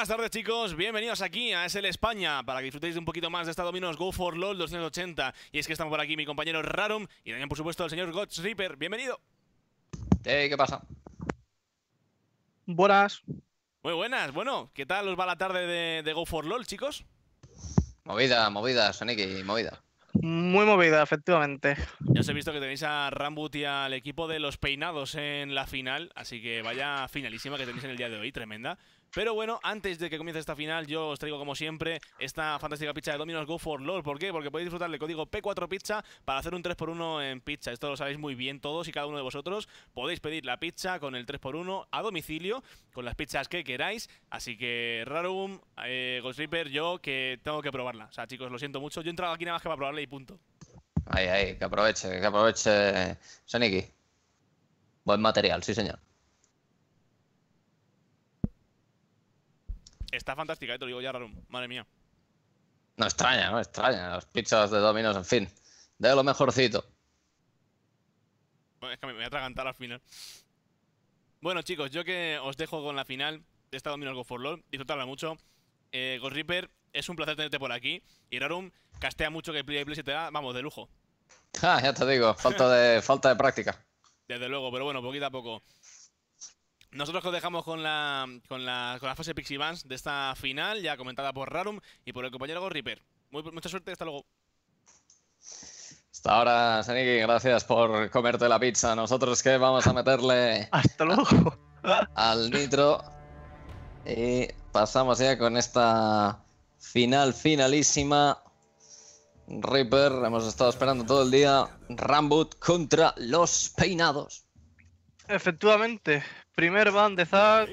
buenas tardes chicos, bienvenidos aquí a SL España para que disfrutéis de un poquito más de esta Dominos Go for LOL 280 y es que estamos por aquí mi compañero Rarum y también por supuesto el señor Gods bienvenido eh, ¿Qué pasa? Buenas Muy buenas, bueno, ¿qué tal os va la tarde de, Go for LOL chicos? Movida, movida, Sonic, y movida muy movida, efectivamente. Ya os he visto que tenéis a Rambut y al equipo de los peinados en la final, así que vaya finalísima que tenéis en el día de hoy, tremenda. Pero bueno, antes de que comience esta final, yo os traigo como siempre esta fantástica pizza de Domino's Go for Lord. ¿Por qué? Porque podéis disfrutar del código P4Pizza para hacer un 3x1 en pizza. Esto lo sabéis muy bien todos y cada uno de vosotros. Podéis pedir la pizza con el 3x1 a domicilio, con las pizzas que queráis. Así que Rarum, eh, Ghost yo que tengo que probarla. O sea, chicos, lo siento mucho. Yo he entrado aquí nada más que para probarla y punto. Ahí, ahí, que aproveche, que aproveche Soniki. Buen material, sí señor. Está fantástica, eh, te lo digo ya, Rarum. Madre mía. No extraña, no extraña. Los pizzas de Dominos, en fin. De lo mejorcito. Bueno, es que me voy a atragantar al final. Bueno, chicos, yo que os dejo con la final de esta Dominos Go for LOL. Disfrutadla mucho. Eh, Ghost Reaper, es un placer tenerte por aquí. Y Rarum, castea mucho que Play se te da, vamos, de lujo. ya te digo, falta de, falta de práctica. Desde luego, pero bueno, poquito a poco. Nosotros os dejamos con la, la, fase Pixie Vans de esta final, ya comentada por Rarum y por el compañero Reaper. mucha suerte, hasta luego. Hasta ahora, Saniki, gracias por comerte la pizza. Nosotros que vamos a meterle. Hasta luego. al nitro. Y pasamos ya con esta final finalísima. Reaper, hemos estado esperando todo el día. Rambut contra los peinados. Efectivamente, primer ban de Zack.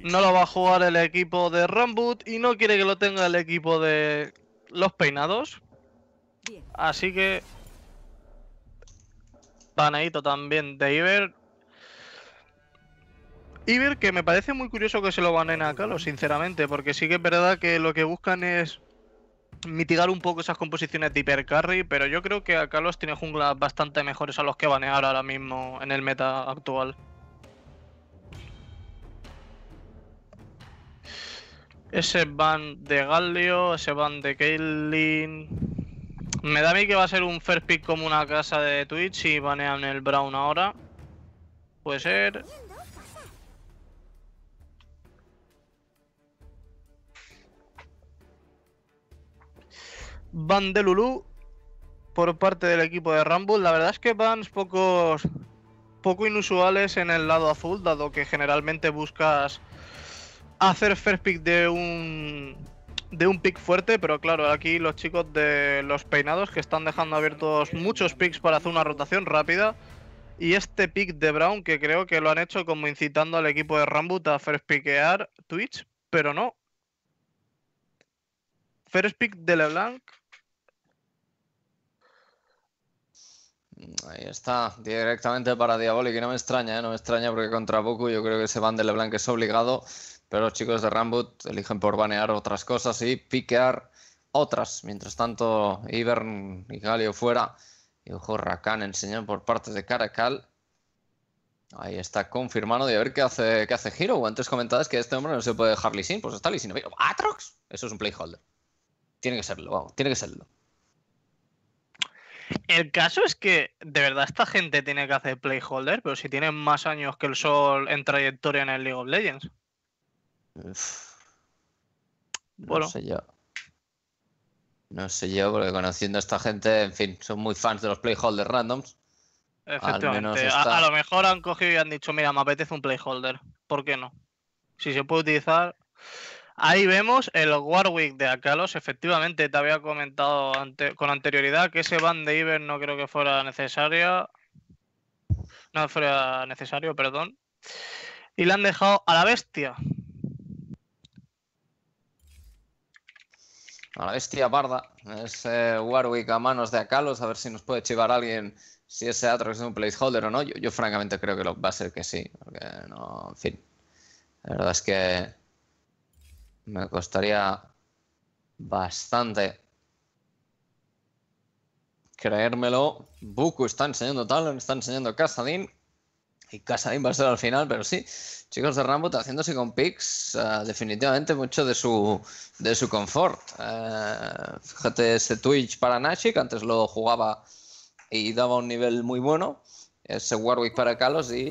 No lo va a jugar el equipo de Rambut y no quiere que lo tenga el equipo de los peinados. Así que... Baneito también de Iber. Iber que me parece muy curioso que se lo banen a Carlos sinceramente, porque sí que es verdad que lo que buscan es mitigar un poco esas composiciones de hipercarry, pero yo creo que a Kalos tiene junglas bastante mejores a los que banear ahora mismo en el meta actual. Ese van de Galio ese van de Kaylin Me da a mí que va a ser un first pick como una casa de Twitch y banean el Brown ahora. Puede ser. Van de Lulu por parte del equipo de Rumble. La verdad es que van pocos, poco inusuales en el lado azul, dado que generalmente buscas hacer first pick de un de un pick fuerte, pero claro, aquí los chicos de los peinados que están dejando abiertos muchos picks para hacer una rotación rápida. Y este pick de Brown, que creo que lo han hecho como incitando al equipo de Rambut a first pickear Twitch, pero no. First pick de LeBlanc. Ahí está, directamente para Diabolic. Y no me extraña, ¿eh? no me extraña porque contra Boku yo creo que se van de LeBlanc es obligado pero los chicos de Rambut eligen por banear otras cosas y piquear otras. Mientras tanto, Ivern y Galio fuera. Y ojo, Rakan enseñan por parte de Caracal. Ahí está confirmando. Y a ver qué hace, qué hace Hero. Antes comentadas que este hombre no se puede dejar Sin. Pues está Lisin. ¿Atrox? Eso es un playholder. Tiene que serlo, vamos, tiene que serlo. El caso es que de verdad esta gente tiene que hacer playholder, pero si tienen más años que el sol en trayectoria en el League of Legends no bueno. sé yo. No sé yo, porque conociendo a esta gente, en fin, son muy fans de los playholders randoms. Efectivamente. A, lo mejor han cogido y han dicho, mira, me apetece un playholder. ¿Por qué no? Si se puede utilizar. Ahí vemos el Warwick de Akalos. Efectivamente, te había comentado con anterioridad que ese ban de Iber no creo que fuera necesario, No fuera necesario, perdón. Y le han dejado a la bestia. a la bestia parda, ese eh, Warwick a manos de Akalos, a ver si nos puede chivar alguien si ese Atrox es un placeholder o no. Yo, francamente creo que lo, va a ser que sí, porque no, en fin. La verdad es que me costaría bastante creérmelo. Buku está enseñando Talon, está enseñando Casadín y casa va a al final, pero sí, chicos de Rambo haciéndose con picks eh, definitivamente mucho de su, de su confort. Eh, fíjate ese Twitch para Nashik, antes lo jugaba y daba un nivel muy bueno. Ese Warwick para Kalos y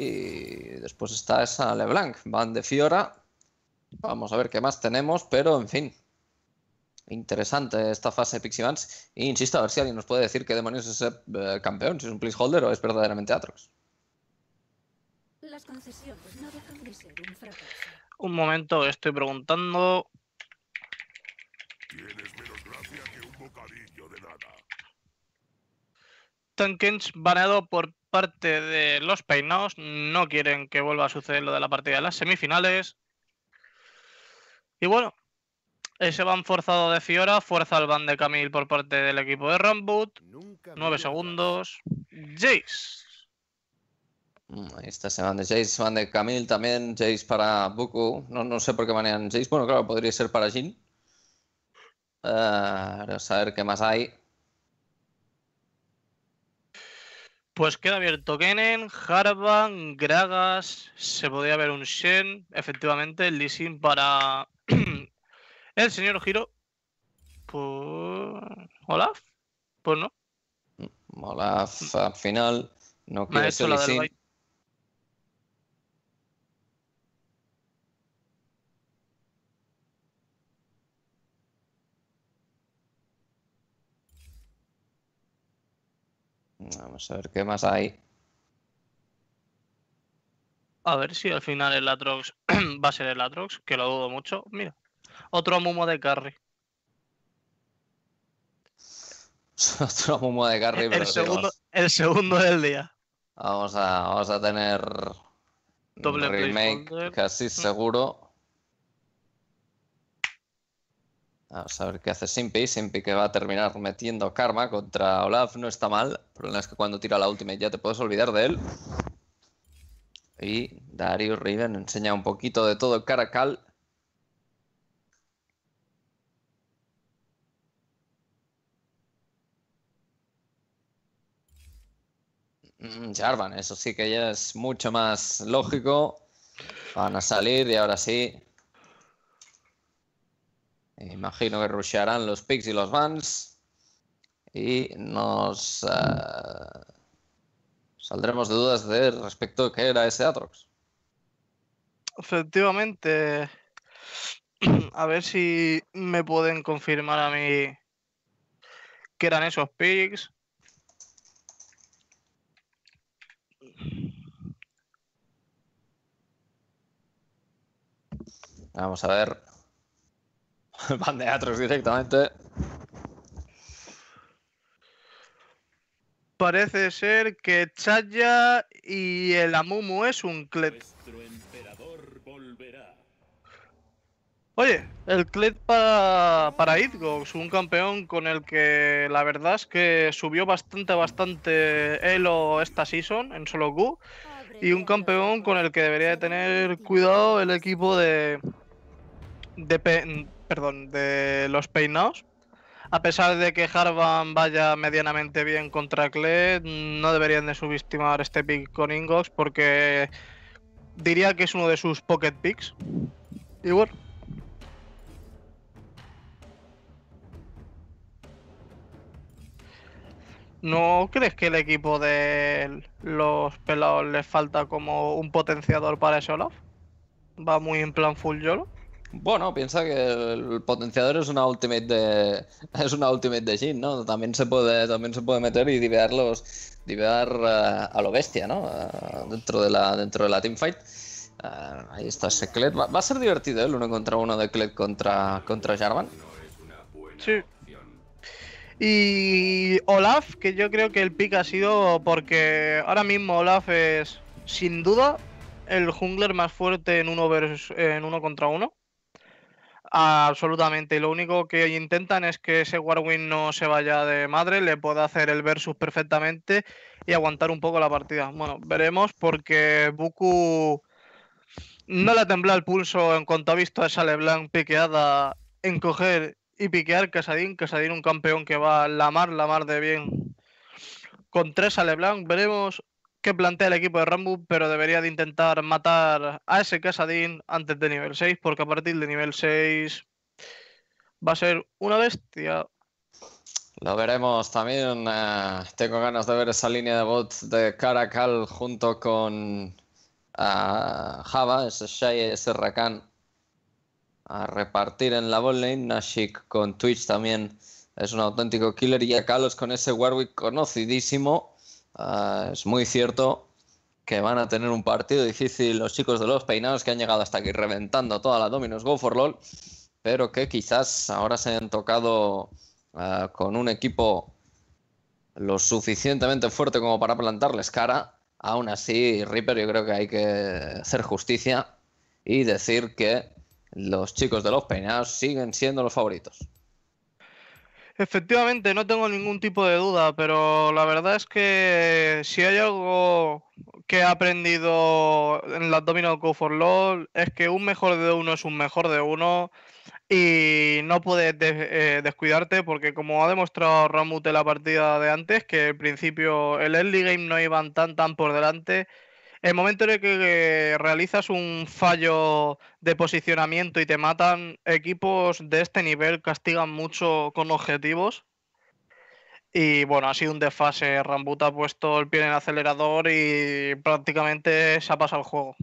después está esa LeBlanc. Van de Fiora. Vamos a ver qué más tenemos, pero en fin. Interesante esta fase de Pixie Vance. E insisto, a ver si alguien nos puede decir qué demonios es ese eh, campeón, si es un placeholder o es verdaderamente Atrox. Las concesiones no dejan un fracaso. Un momento, estoy preguntando. Tienes menos baneado por parte de los peinados. No quieren que vuelva a suceder lo de la partida de las semifinales. Y bueno, ese van forzado de Fiora, fuerza al van de Camille por parte del equipo de Rambut. 9 segundos. Jace. Mm, Esta se van de Jace, se van de Camille también, Jace para Buku. No, sé por qué manejan Jace. Bueno, claro, podría ser para Jin. Ah, a ver qué más hay. Pues queda abierto Kennen, Harvan, Gragas, se podría ver un Shen, efectivamente, el Sin para el señor Giro. Pues... ¿Olaf? Pues no. Mm, Olaf al final no quiere ser Lee Vamos a ver qué más hay. A ver si al final el Atrox va a ser el Atrox, que lo dudo mucho. Mira, otro mumo de carry. otro mumo de carry, el, pero el segundo, el segundo del día. Vamos a, vamos a tener Doble remake casi mm. seguro. A ver qué hace Simpi. Simpi que va a terminar metiendo karma contra Olaf. No está mal. El problema es que cuando tira la última ya te puedes olvidar de él. Y Dario Riven enseña un poquito de todo Caracal. Mm, Jarvan, eso sí que ya es mucho más lógico. Van a salir y ahora sí. Eh, imagino que rushearán los picks y los Vans. Y nos eh, saldremos de dudas respecto a qué era ese Atrox. Efectivamente. A ver si me pueden confirmar a mí que eran esos picks. Vamos a ver. Van de Atros directamente. Parece ser que Chaya y el Amumu es un Clet. Oye, el Clet para, para un campeón con el que la verdad es que subió bastante, bastante Elo esta season en solo Q. Y un campeón con el que debería de tener cuidado el equipo de, de, perdón, de los peinados. A pesar de que Harvan vaya medianamente bien contra Klee, no deberían de subestimar este pick con Ingox porque diría que es uno de sus pocket picks. Igual. ¿No crees que el equipo de los pelados les falta como un potenciador para ese Olaf? ¿Va muy en plan full YOLO? Bueno, piensa que el potenciador es una ultimate de. es una ultimate de Jin, ¿no? También se puede, también se puede meter y divear eh, a lo bestia, ¿no? Eh, dentro de la. dentro de la teamfight. Eh, ahí está ese Va, va, a ser divertido el uno contra uno de Kled contra. contra Jarvan. Sí. Y Olaf, que yo creo que el pick ha sido porque ahora mismo Olaf es sin duda el jungler más fuerte en uno versus, en uno contra uno. Absolutamente. Y lo único que intentan es que ese Warwin no se vaya de madre, le pueda hacer el versus perfectamente y aguantar un poco la partida. Bueno, veremos porque Buku no le tembla el pulso en cuanto ha visto a esa Leblanc piqueada en coger y piquear Casadín. Casadín un campeón que va a la mar, la mar de bien. Con tres a Leblanc veremos que plantea el equipo de Rambo, pero debería de intentar matar a ese Casadín antes de nivel 6, porque a partir de nivel 6 va a ser una bestia. Lo veremos también. Eh, tengo ganas de ver esa línea de bot de Caracal junto con eh, Java, ese Shai, ese Rakan, a repartir en la botlane. Nashik con Twitch también es un auténtico killer. Y a Kalos con ese Warwick conocidísimo. Ah, es muy cierto que van a tener un partido difícil los chicos de los peinados que han llegado hasta aquí reventando toda la Dominos Go for LOL, pero que quizás ahora se han tocado ah, con un equipo lo suficientemente fuerte como para plantarles cara. Aún así, Reaper, yo creo que hay que hacer justicia y decir que los chicos de los peinados siguen siendo los favoritos. Efectivamente, no tengo ningún tipo de duda, pero la verdad es que si hay algo que he aprendido en la Domino Go for LOL es que un mejor de uno es un mejor de uno y no puedes eh, descuidarte porque como ha demostrado Ramute la partida de antes, que al principio el early game no iban tan tan por delante el momento en el que realizas un fallo de posicionamiento y te matan, equipos de este nivel castigan mucho con objetivos. Y bueno, ha sido un desfase. Rambuta ha puesto el pie en el acelerador y prácticamente se ha pasado el juego.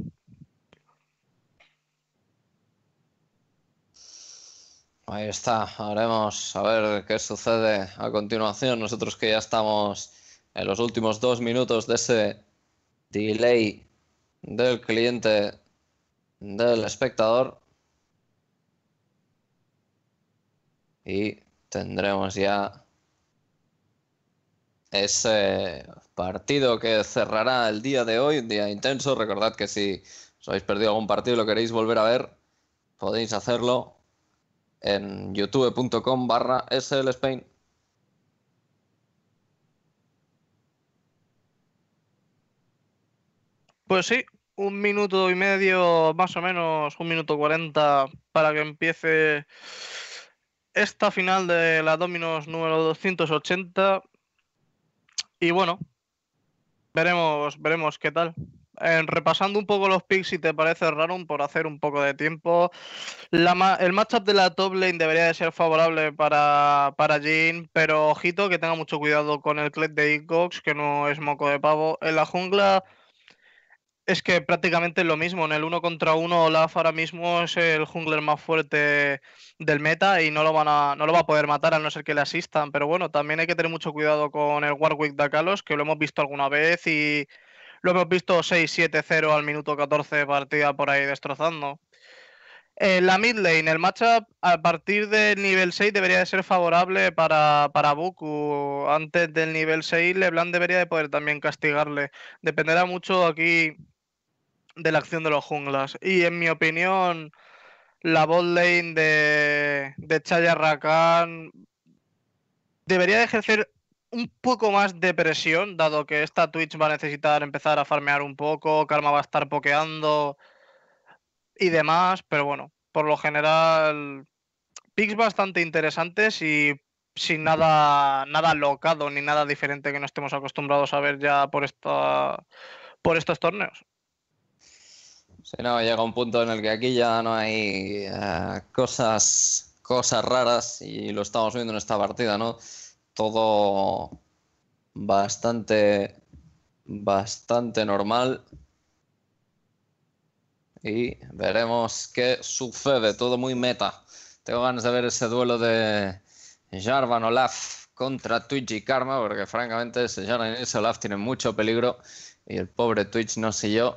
Ahí está, haremos a ver qué sucede a continuación. Nosotros que ya estamos en los últimos dos minutos de ese delay del cliente del espectador. Y tendremos ya ese partido que cerrará el día de hoy, un día intenso. Recordad que si os habéis perdido algún partido y lo queréis volver a ver, podéis hacerlo en youtube.com barra SL Pues sí, un minuto y medio, más o menos, un minuto cuarenta para que empiece esta final de la Dominos número 280. Y bueno, veremos, veremos qué tal. Eh, repasando un poco los picks, si te parece raro, por hacer un poco de tiempo. el matchup de la top lane debería de ser favorable para, para pero ojito que tenga mucho cuidado con el Clet de Icox, que no es moco de pavo. En la jungla, es que prácticamente es lo mismo. En el uno contra uno, Olaf ahora mismo es el jungler más fuerte del meta y no lo, van a, no lo va a poder matar a no ser que le asistan. Pero bueno, también hay que tener mucho cuidado con el Warwick Kalos que lo hemos visto alguna vez y lo hemos visto 6-7-0 al minuto 14 partida por ahí destrozando. En eh, la mid lane, el matchup a partir del nivel 6 debería de ser favorable para, para Antes del nivel 6, LeBlanc debería de poder también castigarle. Dependerá mucho aquí de la acción de los junglas. Y en mi opinión, la bot lane de, de Rakan debería ejercer un poco más de presión, dado que esta Twitch va a necesitar empezar a farmear un poco, Karma va a estar pokeando y demás, pero bueno, por lo general, picks bastante interesantes y sin nada, nada locado ni nada diferente que no estemos acostumbrados a ver ya por, esta, por estos torneos. Si no, llega un punto en el que aquí ya no hay eh, cosas, cosas raras y lo estamos viendo en esta partida, ¿no? Todo bastante, bastante normal. Y veremos qué sucede, todo muy meta. Tengo ganas de ver ese duelo de Jarvan Olaf contra Twitch y Karma, porque francamente ese Jarvan y ese Olaf tienen mucho peligro y el pobre Twitch no sé yo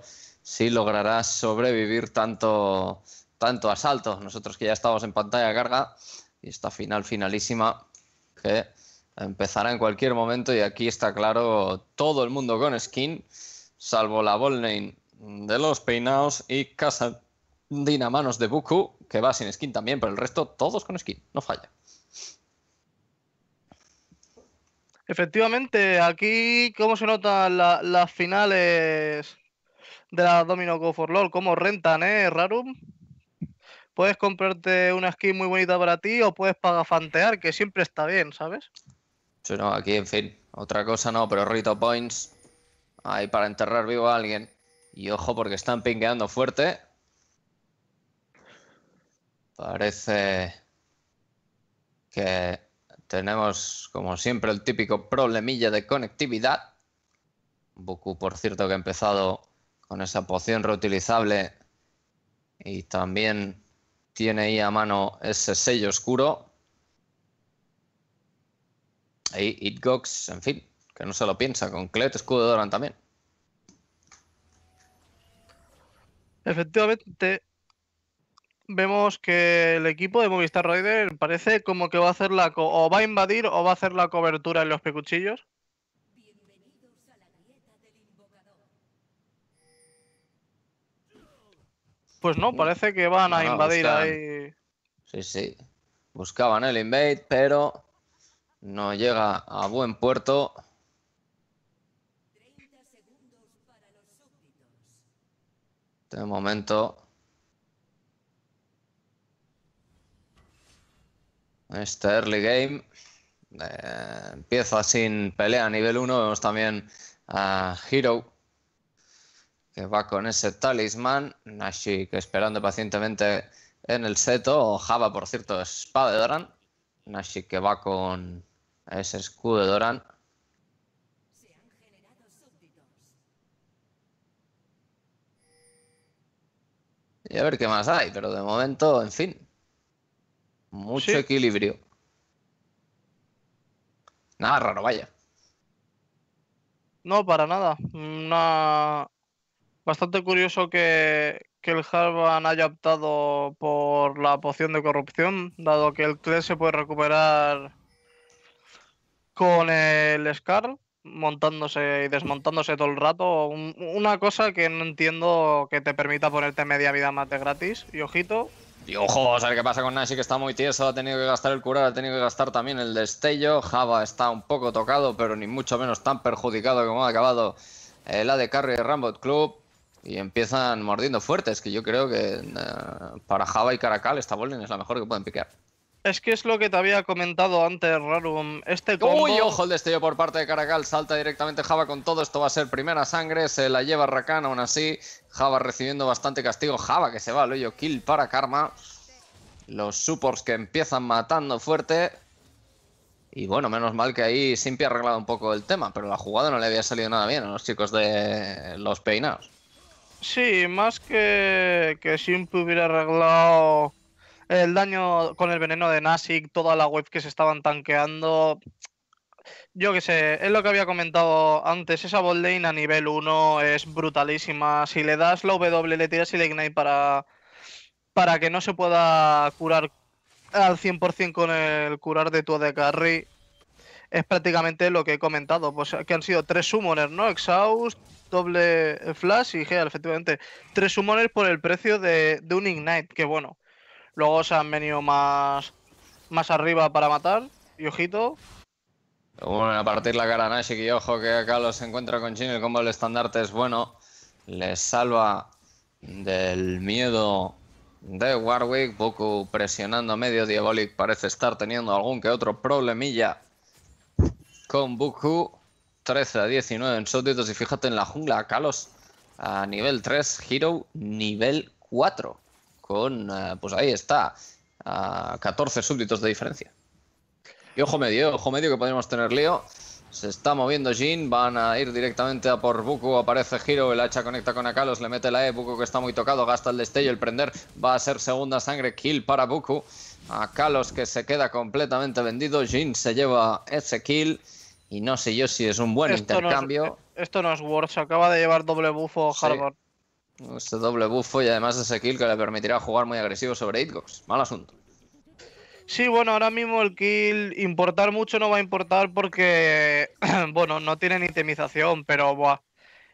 si lograrás sobrevivir tanto, tanto asalto. Nosotros que ya estamos en pantalla carga y esta final finalísima que empezará en cualquier momento y aquí está claro todo el mundo con skin, salvo la Bolnain de los peinados y Casa Dinamanos de Buku, que va sin skin también, pero el resto todos con skin, no falla. Efectivamente, aquí cómo se notan las finales de la Domino Go for LOL, cómo rentan, ¿eh, Rarum? Puedes comprarte una skin muy bonita para ti o puedes pagafantear, que siempre está bien, ¿sabes? Sí, no, aquí, en fin, otra cosa no, pero Rito Points, ahí para enterrar vivo a alguien. Y ojo, porque están pingueando fuerte. Parece que tenemos, como siempre, el típico problemilla de conectividad. Buku, por cierto, que ha empezado con esa poción reutilizable y también tiene ahí a mano ese sello oscuro. Y Hitgox, en fin, que no se lo piensa, con Clet, escudo de también. Efectivamente, vemos que el equipo de Movistar Rider parece como que va a hacer la o va a invadir o va a hacer la cobertura en los pecuchillos. Pues no, parece que van a invadir ahí. Sí, sí. Buscaban el invade, pero no llega a buen puerto. De momento. Este early game eh, empieza sin pelea a nivel 1. Vemos también a Hero va con ese talismán. que esperando pacientemente en el seto. o Java, por cierto, espada de Doran. Nashi que va con ese escudo de Doran. Y a ver qué más hay, pero de momento, en fin. Mucho equilibrio. Nada raro, vaya. No, para nada. Una Bastante curioso que, el Harvan haya optado por la poción de corrupción, dado que el Cle se puede recuperar con el Scar, montándose y desmontándose todo el rato. una cosa que no entiendo que te permita ponerte media vida más de gratis. Y ojito. Y ojo, a ver qué pasa con Nancy, que está muy tieso, ha tenido que gastar el curar, ha tenido que gastar también el destello. Java está un poco tocado, pero ni mucho menos tan perjudicado como ha acabado eh, la de Carry de Rambot Club. Y empiezan mordiendo fuerte, es que yo creo que eh, para Java y Caracal esta bowling es la mejor que pueden piquear Es que es lo que te había comentado antes, Rarum. Este combo... Uy, ojo el destello por parte de Caracal. Salta directamente Java con todo. Esto va a ser primera sangre. Se la lleva Rakan, aún así. Java recibiendo bastante castigo. Java que se va al hoyo. Kill para Karma. Los supports que empiezan matando fuerte. Y bueno, menos mal que ahí Simpi ha arreglado un poco el tema. Pero la jugada no le había salido nada bien a los chicos de los peinados. Sí, más que, que hubiera arreglado el daño con el veneno de Nasik, toda la web que se estaban tanqueando. Yo qué sé, es lo que había comentado antes, esa bot a nivel 1 es brutalísima. Si le das la W, le tiras el Ignite para, para que no se pueda curar al 100% con el curar de tu de carry, es prácticamente lo que he comentado. Pues que han sido tres summoners, ¿no? Exhaust, doble flash y Heal, efectivamente. Tres summoners por el precio de, un Ignite, que bueno. Luego se han venido más, más arriba para matar. Y ojito. Bueno, a partir la cara Nashik. y ojo que acá los encuentra con Jin. El combo del estandarte es bueno. Les salva del miedo de Warwick. Boku presionando medio. Diabolic parece estar teniendo algún que otro problemilla con Boku. 13 a 19 en súbditos y fíjate en la jungla, Kalos a nivel 3, Hero nivel 4. Con, eh, pues ahí está, a 14 súbditos de diferencia. Y ojo medio, ojo medio que podríamos tener lío. Se está moviendo Jin, van a ir directamente a por Buku, aparece Giro, el hacha conecta con Akalos, le mete la E, Buku que está muy tocado, gasta el destello, el prender, va a ser segunda sangre, kill para Buku. Kalos que se queda completamente vendido, Jin se lleva ese kill y no sé yo si es un buen intercambio. esto no es se acaba de llevar doble bufo Harvard. Ese doble bufo y además ese kill que le permitirá jugar muy agresivo sobre Hitbox. Mal asunto. Sí, bueno, ahora mismo el kill importar mucho no va a importar porque, bueno, no tienen intimización pero buah,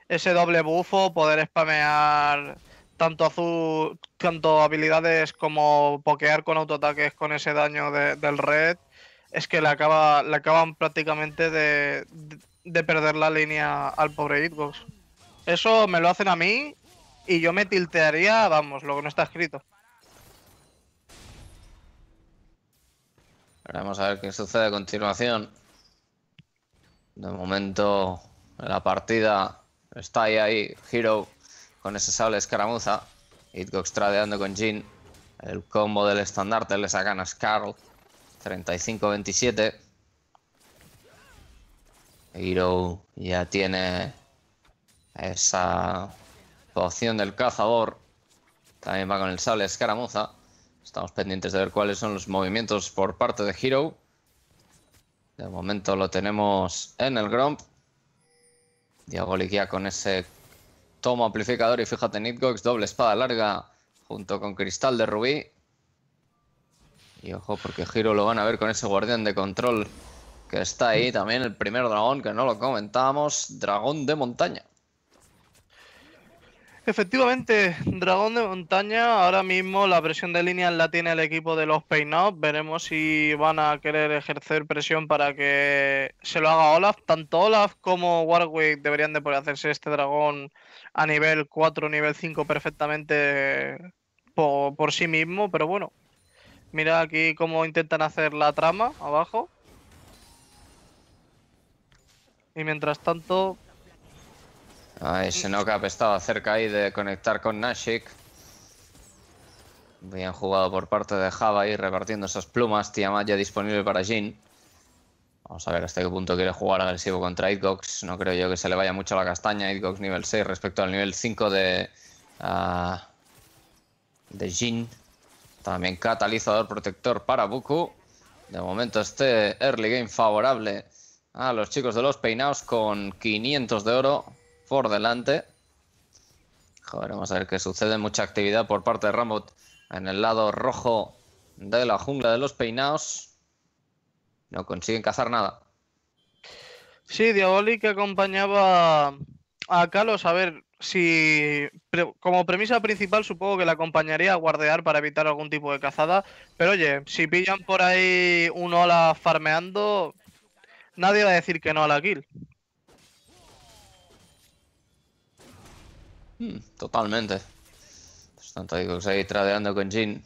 ese doble bufo, poder spamear tanto azul, tanto habilidades como pokear con autoataques con ese daño del red es que le, acaban prácticamente de, de, perder la línea al pobre Hitbox. Eso me lo hacen a mí y yo me tiltearía, vamos, lo que no está escrito. vamos a ver qué sucede a continuación. De momento, la partida está ahí, ahí Hero con ese sable escaramuza. Hitbox tradeando con Jin. El combo del estandarte le sacan a Scarl. 35-27. Hero ya tiene esa poción del cazador. También va con el sable escaramuza. Estamos pendientes de ver cuáles son los movimientos por parte de Hero. De momento lo tenemos en el Gromp. ya con ese tomo amplificador y fíjate Nidgox, doble espada larga junto con cristal de rubí. Y ojo, porque Giro lo van a ver con ese guardián de control que está ahí. También el primer dragón, que no lo comentábamos, dragón de montaña. Efectivamente, dragón de montaña. Ahora mismo la presión de líneas la tiene el equipo de los peinados. Veremos si van a querer ejercer presión para que se lo haga Olaf. Tanto Olaf como Warwick deberían de poder hacerse este dragón a nivel 4, nivel 5 perfectamente por sí mismo. Pero bueno, Mira aquí cómo intentan hacer la trama abajo. Y mientras tanto... Ay, ha estaba cerca ahí de conectar con Nashik. Bien jugado por parte de Java ahí repartiendo esas plumas. Tiamat ya disponible para Jin. Vamos a ver hasta qué punto quiere jugar agresivo contra Itgox. No creo yo que se le vaya mucho la castaña. Itgox nivel 6 respecto al nivel 5 de... Ah, de Jin. También catalizador protector para Buku. De momento este early game favorable a los chicos de los peinaos con 500 de oro por delante. Joder, vamos a ver qué sucede. Mucha actividad por parte de Rambot en el lado rojo de la jungla de los peinados. No consiguen cazar nada. Sí, Diabolic que acompañaba a Kalos. A ver, si como premisa principal supongo que la acompañaría a guardear para evitar algún tipo de cazada, pero oye, si pillan por ahí un ola farmeando, nadie va a decir que no a la kill. Hmm, totalmente. Tanto ahí seguir tradeando con Jin.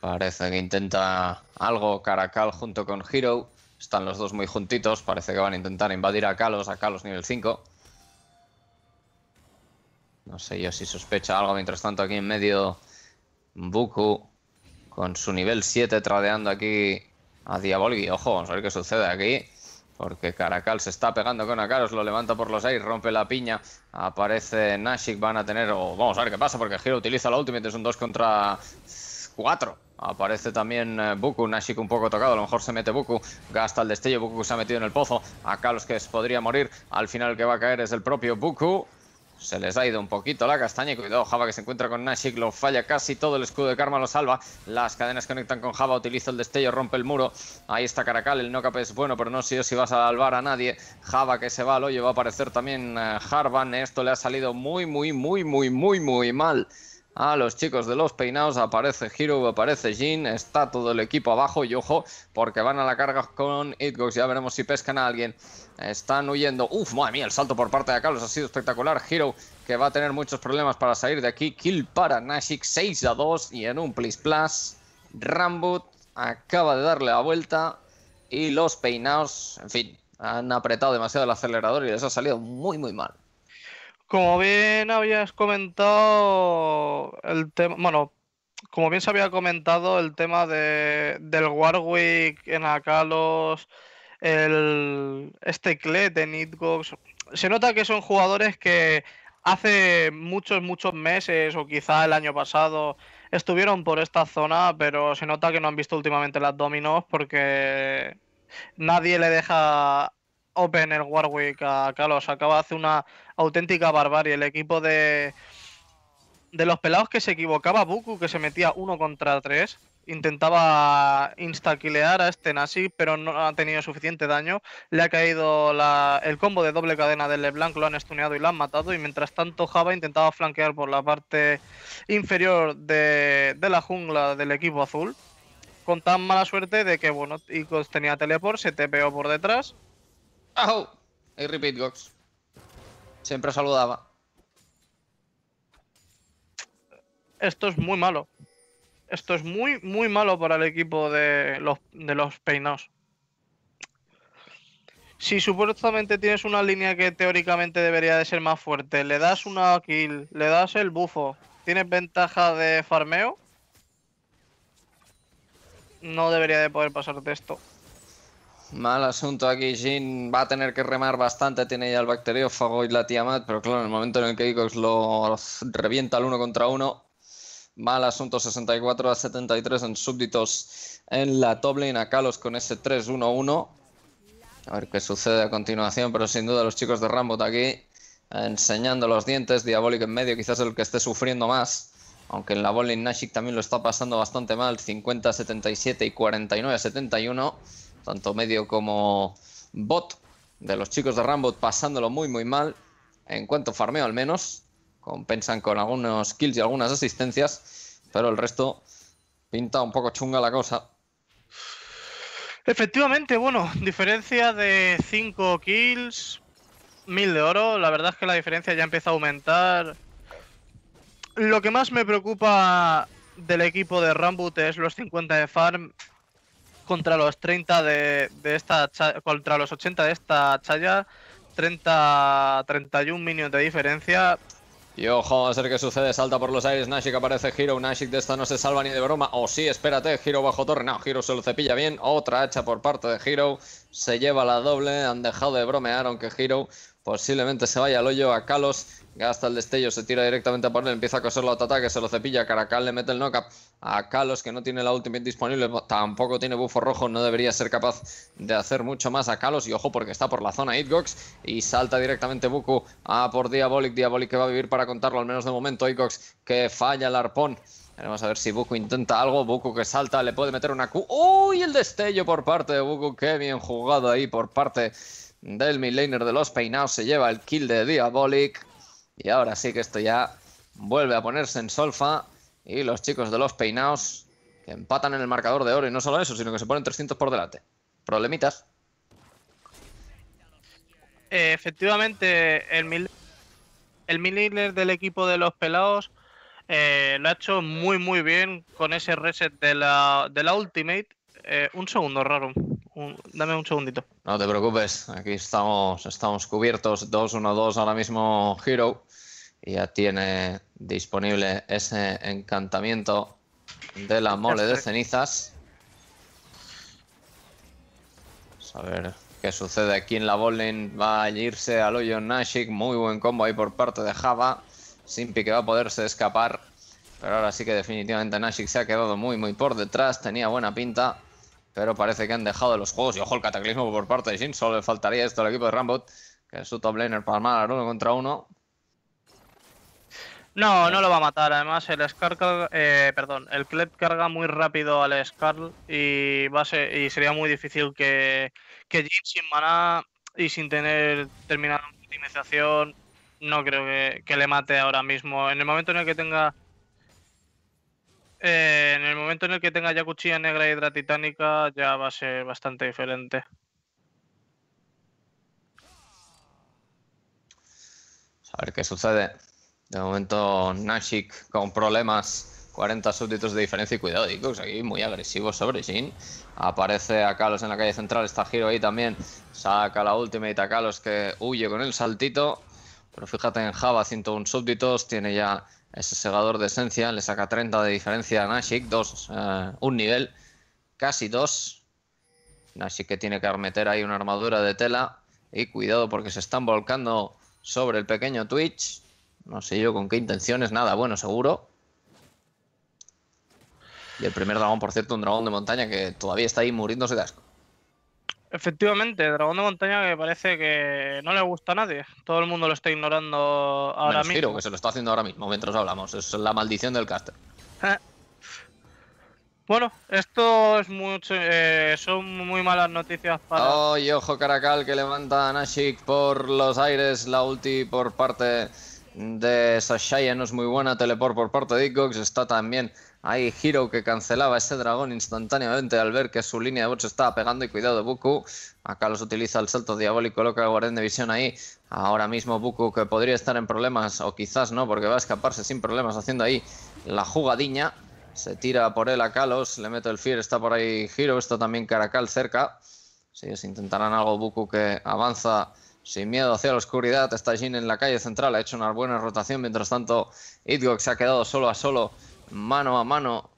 Parece que intenta algo Caracal junto con Hero. Están los dos muy juntitos, parece que van a intentar invadir a Kalos, a Kalos nivel 5. No sé yo si sospecha algo. Mientras tanto, aquí en medio, Buku con su nivel 7 tradeando aquí a Diabolgi. Ojo, vamos a ver qué sucede aquí. Porque Caracal se está pegando con Akaros, lo levanta por los aires, rompe la piña, aparece Nashik, van a tener... vamos a ver qué pasa, porque Giro utiliza la última, es un 2 contra 4. Aparece también eh, Buku, Nashik un poco tocado, a lo mejor se mete Buku, gasta el destello, Buku se ha metido en el pozo, Akaros que podría morir, al final el que va a caer es el propio Buku. Se les ha ido un poquito la castaña y cuidado, Java que se encuentra con Nashik, lo falla casi todo, el escudo de Karma lo salva, las cadenas conectan con Java, utiliza el destello, rompe el muro, ahí está Caracal, el knock es bueno, pero no sé si vas a salvar a nadie, Java que se va al hoyo, va a aparecer también eh, Harvan, esto le ha salido muy, muy, muy, muy, muy, muy mal a los chicos de los peinados. Aparece Hero, aparece Jin, está todo el equipo abajo y ojo, porque van a la carga con Hitbox. Ya veremos si pescan a alguien. Están huyendo. Uf, madre mía, el salto por parte de Carlos ha sido espectacular. Hero, que va a tener muchos problemas para salir de aquí. Kill para Nashik 6 a 2 y en un plus plus. Rambut acaba de darle la vuelta y los peinados, en fin, han apretado demasiado el acelerador y les ha salido muy, muy mal. Como bien habías comentado, el tema. Bueno, como bien se había comentado, el tema de, del Warwick en Akalos, el, este Clet de Itgox. Se nota que son jugadores que hace muchos, muchos meses o quizá el año pasado estuvieron por esta zona, pero se nota que no han visto últimamente las dominos porque nadie le deja Open el Warwick a Kalos. Acaba de hacer una auténtica barbarie. El equipo de, de los pelados que se equivocaba, Buku, que se metía uno contra tres. Intentaba instaquilear a este Nasi, pero no ha tenido suficiente daño. Le ha caído el combo de doble cadena del LeBlanc, lo han estuneado y lo han matado. Y mientras tanto, Java intentaba flanquear por la parte inferior de, de la jungla del equipo azul con tan mala suerte de que, bueno, Icos tenía teleport, se tepeó por detrás Au! hay repeat Gox. Siempre saludaba. Esto es muy malo. Esto es muy, muy malo para el equipo de los, de los peinados. Si supuestamente tienes una línea que teóricamente debería de ser más fuerte, le das una kill, le das el bufo, tienes ventaja de farmeo, no debería de poder pasarte esto. Mal asunto aquí, Jin va a tener que remar bastante, tiene ya el bacteriófago y la Tiamat, pero claro, en el momento en el que Icox lo revienta al uno contra uno, mal asunto 64 a 73 en súbditos en la top lane a Kalos con ese 3-1-1. A ver qué sucede a continuación, pero sin duda los chicos de Rambo de aquí enseñando los dientes, Diabólico en medio, quizás el que esté sufriendo más. Aunque en la bowling Nashik también lo está pasando bastante mal, 50-77 y 49-71 tanto medio como bot de los chicos de Rambot pasándolo muy muy mal, en cuanto farmeo al menos, compensan con algunos kills y algunas asistencias, pero el resto pinta un poco chunga la cosa. Efectivamente, bueno, diferencia de 5 kills, 1000 de oro, la verdad es que la diferencia ya empieza a aumentar. Lo que más me preocupa del equipo de Rambut es los 50 de farm contra los 30 de, esta contra los 80 de esta chaya. 30 31 minions de diferencia. Y ojo, a ver qué sucede, salta por los aires, Nashik aparece Hiro, Nashik de esta no se salva ni de broma, o sí, espérate, giro bajo torre, no, Hiro se lo cepilla bien, otra hacha por parte de Hiro, se lleva la doble, han dejado de bromear, aunque Hiro posiblemente se vaya al hoyo a Kalos, Gasta el destello, se tira directamente a por él, empieza a coser la que se lo cepilla, Caracal le mete el knockup. A Kalos, que no tiene la ultimate disponible, tampoco tiene bufo rojo, no debería ser capaz de hacer mucho más a Kalos. Y ojo, porque está por la zona Hitgox y salta directamente Buku a por Diabolic. Diabolic que va a vivir para contarlo, al menos de momento. Hitgox que falla el arpón. Vamos a ver si Buku intenta algo. Buku que salta, le puede meter una Q. ¡Uy! El destello por parte de Buku. Qué bien jugado ahí por parte del midlaner de los peinados. Se lleva el kill de Diabolic. Y ahora sí que esto ya vuelve a ponerse en solfa. Y los chicos de los peinados que empatan en el marcador de oro. Y no solo eso, sino que se ponen 300 por delante. Problemitas. Eh, efectivamente, el mil el del equipo de los pelados eh, lo ha hecho muy muy bien con ese reset de la, Ultimate. Eh, un segundo, raro dame un segundito. No te preocupes, aquí estamos, estamos cubiertos. 2-1-2 ahora mismo Hero. Ya tiene disponible ese encantamiento de la mole de cenizas. Vamos a ver qué sucede aquí en la bowling. Va a irse al hoyo Nashik. Muy buen combo ahí por parte de Java. Simpi que va a poderse escapar. Pero ahora sí que definitivamente Nashik se ha quedado muy, muy por detrás. Tenía buena pinta pero parece que han dejado los juegos. Y ojo, el cataclismo por parte de Jin, solo le faltaría esto al equipo de Rambot, que es su top laner para armar uno contra uno. No, no lo va a matar. Además, el Scar carga, eh, perdón, el Clep carga muy rápido al scarl y, va a ser, y sería muy difícil que, que Jim sin maná y sin tener terminada la optimización, no creo que le mate ahora mismo. En el momento en el que tenga eh, en el momento en el que tenga ya cuchilla negra y hidra titánica, ya va a ser bastante diferente. A ver qué sucede. De momento, Nashik con problemas. 40 súbditos de diferencia y cuidado, aquí muy agresivo sobre sin. Aparece a en la calle central, está Giro ahí también. Saca la ultimate a Kalos que huye con el saltito. Pero fíjate en Java, 101 súbditos, tiene ya ese segador de esencia le saca 30 de diferencia a Nashik, dos, eh, un nivel, casi dos. Nashik que tiene que meter ahí una armadura de tela. Y cuidado porque se están volcando sobre el pequeño Twitch. No sé yo con qué intenciones, nada bueno, seguro. Y el primer dragón, por cierto, un dragón de montaña que todavía está ahí muriéndose de asco. Efectivamente, Dragón de Montaña que parece que no le gusta a nadie. Todo el mundo lo está ignorando ahora mismo. que se lo está haciendo ahora mismo mientras hablamos. Es la maldición del caster. Eh. bueno, esto es mucho, eh, son muy malas noticias para. Oh, ojo Caracal que levanta a Nashik por los aires. La ulti por parte de Sashaya no es muy buena. Teleport por parte de Cox, Está también Ahí Hiro que cancelaba ese dragón instantáneamente al ver que su línea de bots estaba pegando y cuidado Buku. Acá utiliza el salto diabólico, Loca el guardián de visión ahí. Ahora mismo Buku que podría estar en problemas o quizás no porque va a escaparse sin problemas haciendo ahí la jugadiña. Se tira por él a Kalos, le mete el Fear, está por ahí Giro está también Caracal cerca. Si ellos intentarán algo, Buku que avanza sin miedo hacia la oscuridad. Está Jin en la calle central, ha hecho una buena rotación. Mientras tanto, que se ha quedado solo a solo mano a mano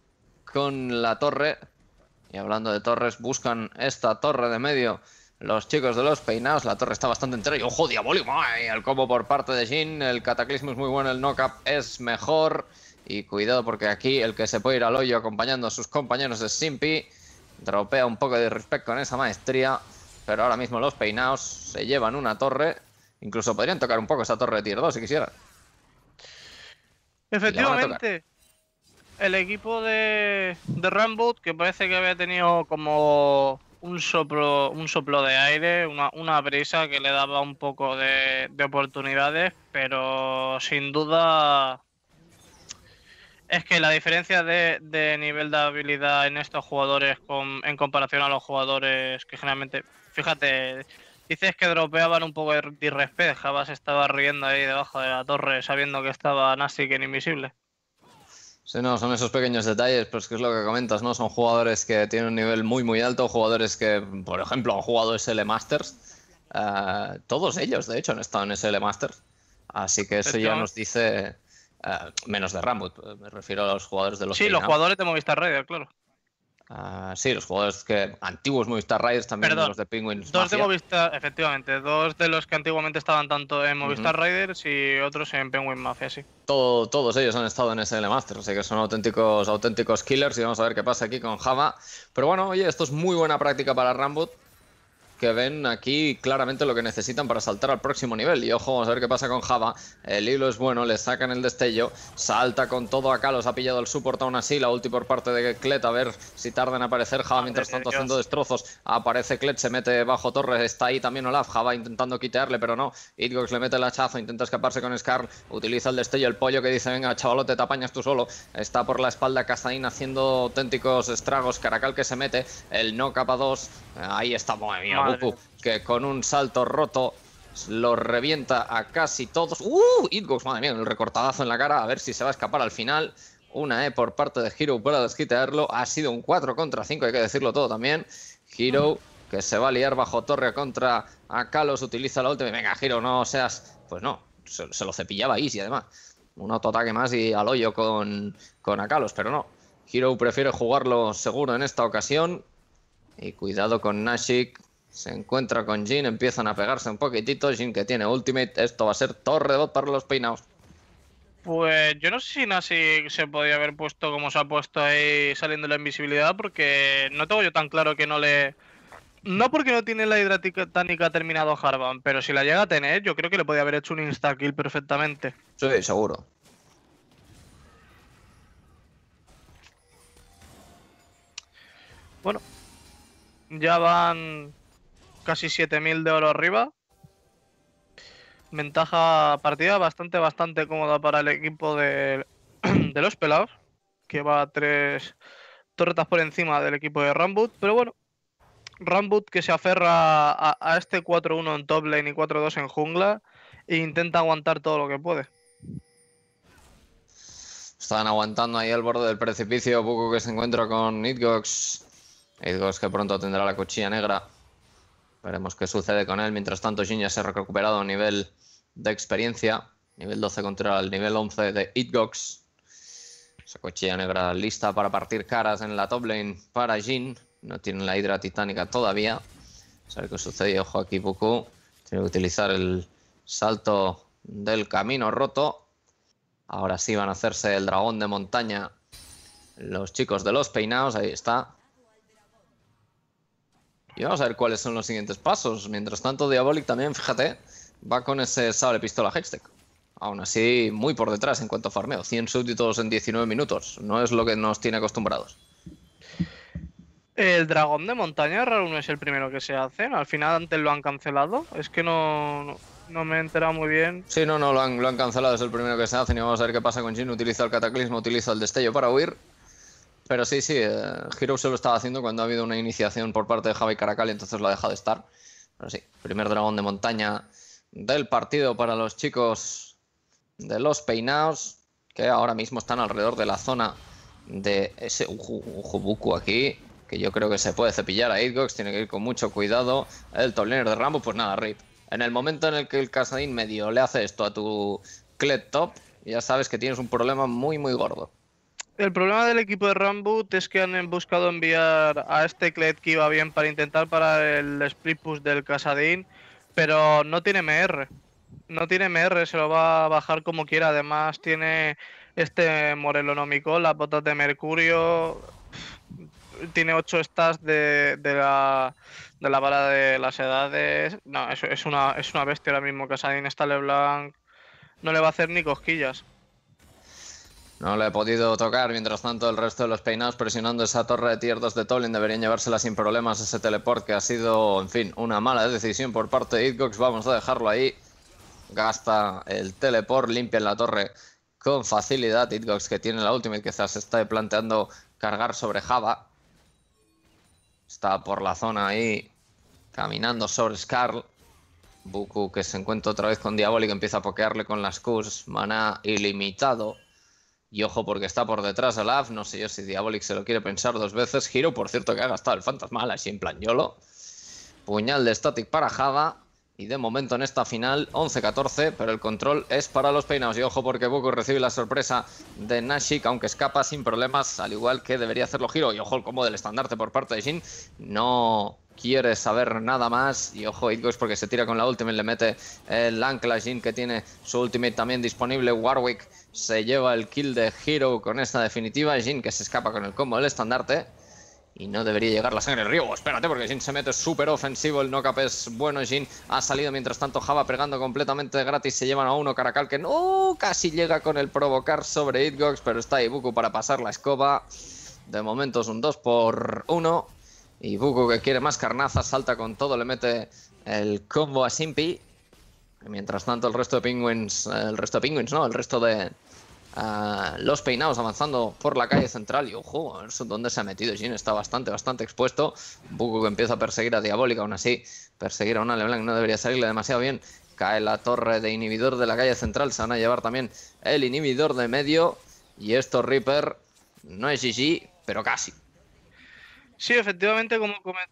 con la torre. Y hablando de torres, buscan esta torre de medio. Los chicos de los peinaos la torre está bastante entera y ojo, diabólico. el combo por parte de Jin, el cataclismo es muy bueno, el knock-up es mejor. Y cuidado porque aquí el que se puede ir al hoyo acompañando a sus compañeros es Simpi. Dropea un poco de respeto con esa maestría. Pero ahora mismo los peinaos se llevan una torre. Incluso podrían tocar un poco esa torre de tier 2 si quisieran. Efectivamente el equipo de, Ramboot que parece que había tenido como un soplo, un soplo de aire, una, una brisa que le daba un poco de, oportunidades, pero sin duda es que la diferencia de, nivel de habilidad en estos jugadores en comparación a los jugadores que generalmente, fíjate, dices que dropeaban un poco de irrespeto, Javas estaba riendo ahí debajo de la torre sabiendo que estaba nazi que invisible. Sí, no, son esos pequeños detalles, pero es que es lo que comentas, ¿no? Son jugadores que tienen un nivel muy, muy alto, jugadores que, por ejemplo, han jugado SL Masters. Eh, todos ellos, de hecho, han estado en SL Masters. Así que eso ya nos dice, eh, menos de Rambut, me refiero a los jugadores de los... Sí, los jugadores de Movistar Radio, claro. Ah, sí, los jugadores que antiguos Movistar Riders también los de Penguins. Dos de Movistar, efectivamente, dos de los que antiguamente estaban tanto en Movistar Riders y otros en Penguin Mafia, sí. todos ellos han estado en SL master, así que son auténticos, auténticos killers y vamos a ver qué pasa aquí con Java. Pero bueno, oye, esto es muy buena práctica para Rambut que ven aquí claramente lo que necesitan para saltar al próximo nivel. Y ojo, vamos a ver qué pasa con Java. El hilo es bueno, le sacan el destello, salta con todo acá, los ha pillado el support aún así, la ulti por parte de Klet, a ver si tarda en aparecer Java ah, mientras tanto haciendo destrozos. Aparece Klet, se mete bajo torre, está ahí también Olaf, Java intentando quitarle, pero no. Itgox le mete el hachazo, intenta escaparse con Scar, utiliza el destello, el pollo que dice, venga, chavalote, te apañas tú solo. Está por la espalda Castaín haciendo auténticos estragos, Caracal que se mete, el no capa 2, ahí está, Muy que con un salto roto lo revienta a casi todos. ¡Uh! Itgox, madre mía, el recortadazo en la cara, a ver si se va a escapar al final. Una E por parte de Hiro para desquitarlo. Ha sido un 4 contra 5, hay que decirlo todo también. Hiro que se va a liar bajo torre contra Akalos, utiliza la última. Venga, Hiro, no seas. Pues no, se, lo cepillaba Easy además. Un autoataque más y al hoyo con, con Akalos, pero no. Hiro prefiere jugarlo seguro en esta ocasión. Y cuidado con Nashik, se encuentra con Jin, empiezan a pegarse un poquitito. Jin que tiene Ultimate, esto va a ser torre de para los peinados. Pues yo no sé si Nasi se podía haber puesto como se ha puesto ahí saliendo la invisibilidad, porque no tengo yo tan claro que no le. No porque no tiene la hidratánica terminado Harvan, pero si la llega a tener, yo creo que le podía haber hecho un insta kill perfectamente. Sí, seguro. Bueno, ya van casi 7.000 de oro arriba. Ventaja partida bastante, bastante cómoda para el equipo de, los pelados, que va a tres torretas por encima del equipo de Rambut, pero bueno, Rambut que se aferra a, este 4-1 en top lane y 4-2 en jungla e intenta aguantar todo lo que puede. Están aguantando ahí al borde del precipicio, poco que se encuentra con Hidgox Hidgox que pronto tendrá la cuchilla negra. Veremos qué sucede con él. Mientras tanto, Jin ya se ha recuperado a nivel de experiencia. Nivel 12 contra el nivel 11 de Hitgox. Esa cochilla negra lista para partir caras en la top lane para Jin. No tienen la hidra titánica todavía. A ver qué sucede. Ojo aquí, Buku. Tiene que utilizar el salto del camino roto. Ahora sí van a hacerse el dragón de montaña. Los chicos de los peinados. Ahí está. Y vamos a ver cuáles son los siguientes pasos. Mientras tanto, Diabolic también, fíjate, va con ese sable pistola Hextech. Aún así, muy por detrás en cuanto a farmeo. 100 súbditos en 19 minutos. No es lo que nos tiene acostumbrados. El dragón de montaña raro no es el primero que se hace. Al final antes lo han cancelado. Es que no, me he enterado muy bien. Sí, no, no, lo han, lo han, cancelado. Es el primero que se hace. Y vamos a ver qué pasa con Jin. Utiliza el cataclismo, utiliza el destello para huir. Pero sí, sí, eh, Hero se lo estaba haciendo cuando ha habido una iniciación por parte de Javi Caracal, y entonces lo ha dejado estar. Pero sí, primer dragón de montaña del partido para los chicos de los peinados que ahora mismo están alrededor de la zona de ese Ujubuku aquí, que yo creo que se puede cepillar a Hidgox, tiene que ir con mucho cuidado. El tobliner de Rambo, pues nada, rip. En el momento en el que el Casadín medio le hace esto a tu Kled Top, ya sabes que tienes un problema muy, muy gordo. El problema del equipo de Ramboot es que han buscado enviar a este Clet que iba bien para intentar parar el split push del Casadín, pero no tiene MR. No tiene MR, se lo va a bajar como quiera. Además tiene este Morelonomicon, las botas de Mercurio. Tiene 8 stats de, la, de la bala de las edades. No, es, es, una, es una bestia ahora mismo. Casadín está LeBlanc. No le va a hacer ni cosquillas. No le he podido tocar, mientras tanto el resto de los peinados presionando esa torre de tier 2 de Tolin deberían llevársela sin problemas ese teleport que ha sido, en fin, una mala decisión por parte de Hitbox, vamos a dejarlo ahí, gasta el teleport, limpia la torre con facilidad, Hitbox que tiene la última que se está planteando cargar sobre Java, está por la zona ahí caminando sobre Scarl, Buku que se encuentra otra vez con Diabólico empieza a pokearle con las Qs, maná ilimitado. Y ojo, porque está por detrás de AF. No sé yo si Diabolic se lo quiere pensar dos veces. Giro, por cierto, que ha gastado el fantasma así en plan YOLO. Puñal de Static para Java. Y de momento en esta final, 11-14, pero el control es para los peinados. Y ojo, porque Boku recibe la sorpresa de Nashik, aunque escapa sin problemas, al igual que debería hacerlo Giro. Y ojo, el combo del estandarte por parte de Shin. No quiere saber nada más. Y ojo, es porque se tira con la ultimate, le mete el ancla Jin que tiene su ultimate también disponible. Warwick se lleva el kill de Hero con esta definitiva. Jin que se escapa con el combo del estandarte. Y no debería llegar la sangre del río. Espérate, porque Jin se mete súper ofensivo. El knock es bueno. Jin ha salido mientras tanto. Java pegando completamente gratis. Se llevan a uno. Caracal que no casi llega con el provocar sobre Hitgox. Pero está Ibuku para pasar la escoba. De momento es un 2 por 1. Ibuku que quiere más carnaza Salta con todo. Le mete el combo a Simpi. Mientras tanto, el resto de pingüins, eh, el resto de Penguins, no, el resto de eh, los peinados avanzando por la calle central. Y ojo, ¿dónde se ha metido Jin? Está bastante, bastante expuesto. Un poco que empieza a perseguir a Diabólica, aún así, perseguir a una LeBlanc no debería salirle demasiado bien. Cae la torre de inhibidor de la calle central. Se van a llevar también el inhibidor de medio. Y esto, Reaper, no es GG, pero casi. Sí, efectivamente, como comentó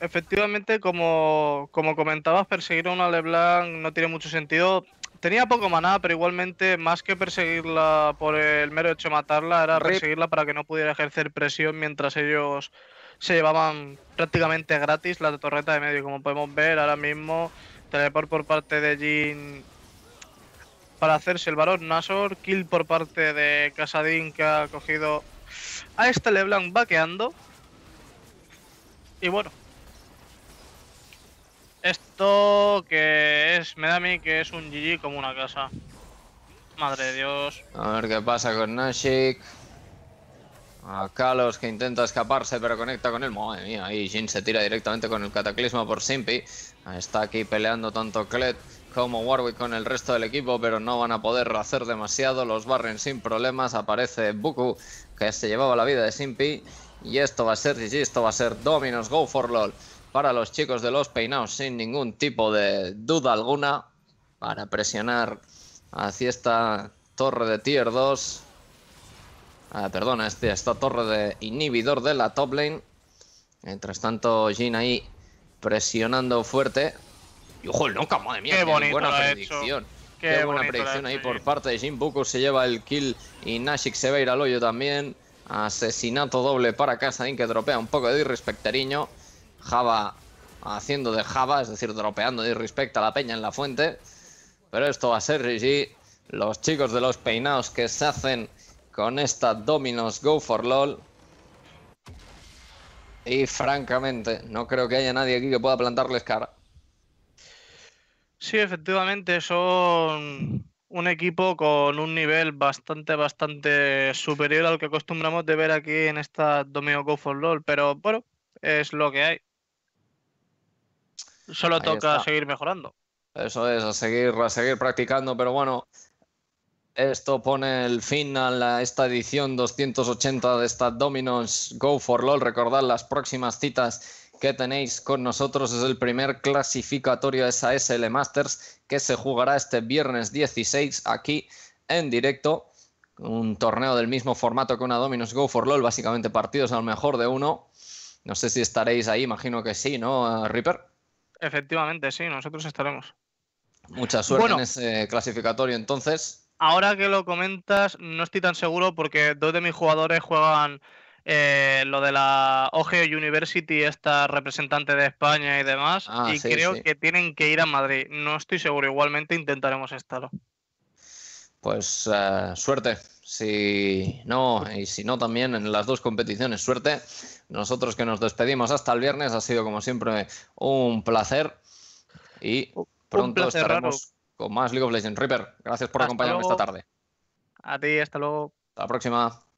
efectivamente, como, como comentabas, perseguir a una LeBlanc no tiene mucho sentido. Tenía poco maná, pero igualmente, más que perseguirla por el mero hecho de matarla, era perseguirla para que no pudiera ejercer presión mientras ellos se llevaban prácticamente gratis la torreta de medio. Como podemos ver ahora mismo, teleport por parte de Jin para hacerse el varón Nasor, kill por parte de Casadín que ha cogido a este LeBlanc vaqueando. Y bueno, esto que es, me da a mí que es un GG como una casa. Madre de Dios. A ver qué pasa con Nashik. A Kalos que intenta escaparse pero conecta con él. Madre mía, ahí Jin se tira directamente con el cataclismo por Simpi. Está aquí peleando tanto Klet como Warwick con el resto del equipo, pero no van a poder hacer demasiado. Los barren sin problemas. Aparece Buku, que se llevaba la vida de Simpi. Y esto va a ser GG, esto va a ser Dominos, go for LOL para los chicos de los peinados sin ningún tipo de duda alguna para presionar hacia esta torre de tier 2. Ah, perdona, este, esta torre de inhibidor de la top lane. Mientras tanto, Jin ahí presionando fuerte. Y ojo, madre mía. Qué, buena predicción. Qué, buena predicción ahí por parte de Jin. Buku se lleva el kill y Nashik se va a ir al hoyo también. Asesinato doble para Kazain que dropea un poco de irrespectariño. Java haciendo de Java, es decir, dropeando y a la peña en la fuente. Pero esto va a ser Los chicos de los peinados que se hacen con esta Dominos Go for LOL. Y francamente, no creo que haya nadie aquí que pueda plantarles cara. Sí, efectivamente, son un equipo con un nivel bastante, bastante superior al que acostumbramos de ver aquí en esta Dominos Go for LOL. Pero bueno, es lo que hay. Solo toca seguir mejorando. Eso es, a seguir, a seguir practicando, pero bueno, esto pone el fin a esta edición 280 de esta Dominos Go for LOL. Recordad las próximas citas que tenéis con nosotros. Es el primer clasificatorio esa SL Masters que se jugará este viernes 16 aquí en directo. Un torneo del mismo formato que una Dominos Go for LOL, básicamente partidos al mejor de uno. No sé si estaréis ahí, imagino que sí, ¿no, Reaper? Efectivamente, sí, nosotros estaremos. Mucha suerte en ese clasificatorio entonces. Ahora que lo comentas, no estoy tan seguro porque dos de mis jugadores juegan eh, lo de la OGE University, esta representante de España y demás, ah, y creo que tienen que ir a Madrid. No estoy seguro, igualmente intentaremos estarlo pues eh, suerte. Si no, y si no también en las dos competiciones, suerte. Nosotros que nos despedimos hasta el viernes, ha sido como siempre un placer y pronto estaremos con más League of Legends. Reaper, gracias por acompañarme esta tarde. A ti, hasta luego. Hasta la próxima.